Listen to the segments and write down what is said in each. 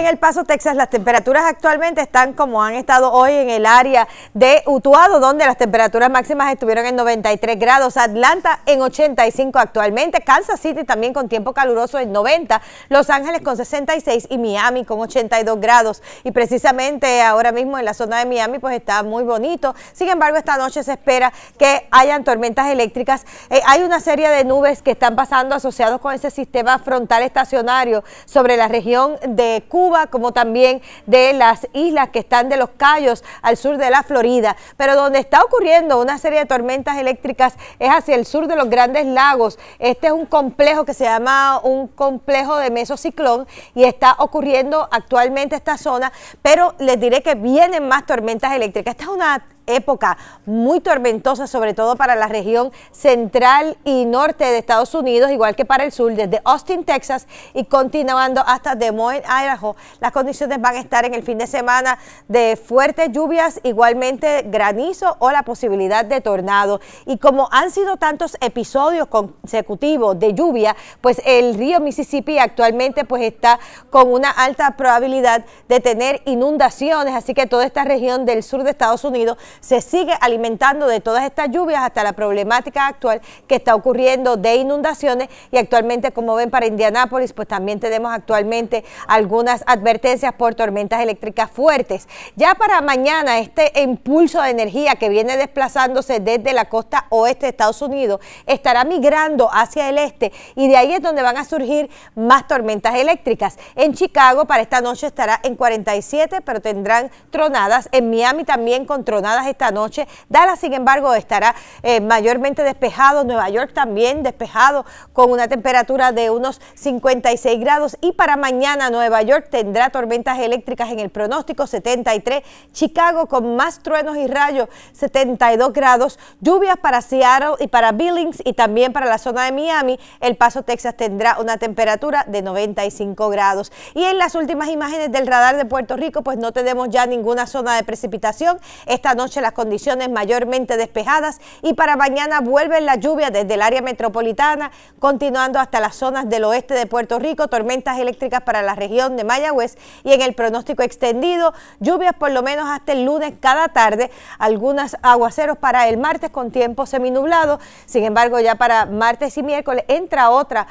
en El Paso, Texas, las temperaturas actualmente están como han estado hoy en el área de Utuado, donde las temperaturas máximas estuvieron en 93 grados, Atlanta en 85 actualmente, Kansas City también con tiempo caluroso en 90, Los Ángeles con 66 y Miami con 82 grados. Y precisamente ahora mismo en la zona de Miami pues está muy bonito, sin embargo esta noche se espera que hayan tormentas eléctricas. Eh, hay una serie de nubes que están pasando asociados con ese sistema frontal estacionario sobre la región de Cuba como también de las islas que están de los Cayos al sur de la Florida. Pero donde está ocurriendo una serie de tormentas eléctricas es hacia el sur de los Grandes Lagos. Este es un complejo que se llama un complejo de mesociclón y está ocurriendo actualmente esta zona, pero les diré que vienen más tormentas eléctricas. Esta es una época muy tormentosa, sobre todo para la región central y norte de Estados Unidos, igual que para el sur, desde Austin, Texas y continuando hasta Des Moines, Idaho. Las condiciones van a estar en el fin de semana de fuertes lluvias, igualmente granizo o la posibilidad de tornado. Y como han sido tantos episodios consecutivos de lluvia, pues el río Mississippi actualmente pues está con una alta probabilidad de tener inundaciones, así que toda esta región del sur de Estados Unidos se sigue alimentando de todas estas lluvias hasta la problemática actual que está ocurriendo de inundaciones y actualmente como ven para Indianápolis pues también tenemos actualmente algunas advertencias por tormentas eléctricas fuertes. Ya para mañana este impulso de energía que viene desplazándose desde la costa oeste de Estados Unidos estará migrando hacia el este y de ahí es donde van a surgir más tormentas eléctricas. En Chicago para esta noche estará en 47 pero tendrán tronadas, en Miami también con tronadas esta noche. Dallas, sin embargo, estará eh, mayormente despejado. Nueva York también despejado con una temperatura de unos 56 grados. Y para mañana Nueva York tendrá tormentas eléctricas en el pronóstico 73. Chicago con más truenos y rayos 72 grados. Lluvias para Seattle y para Billings y también para la zona de Miami. El Paso, Texas tendrá una temperatura de 95 grados. Y en las últimas imágenes del radar de Puerto Rico, pues no tenemos ya ninguna zona de precipitación. Esta noche las condiciones mayormente despejadas y para mañana vuelven las lluvias desde el área metropolitana, continuando hasta las zonas del oeste de Puerto Rico, tormentas eléctricas para la región de Mayagüez y en el pronóstico extendido, lluvias por lo menos hasta el lunes cada tarde, algunas aguaceros para el martes con tiempo seminublado, sin embargo ya para martes y miércoles entra otra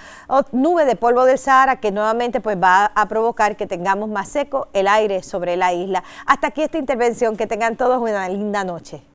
nube de polvo del Sahara que nuevamente pues va a provocar que tengamos más seco el aire sobre la isla. Hasta aquí esta intervención, que tengan todos una linda Buenas noches.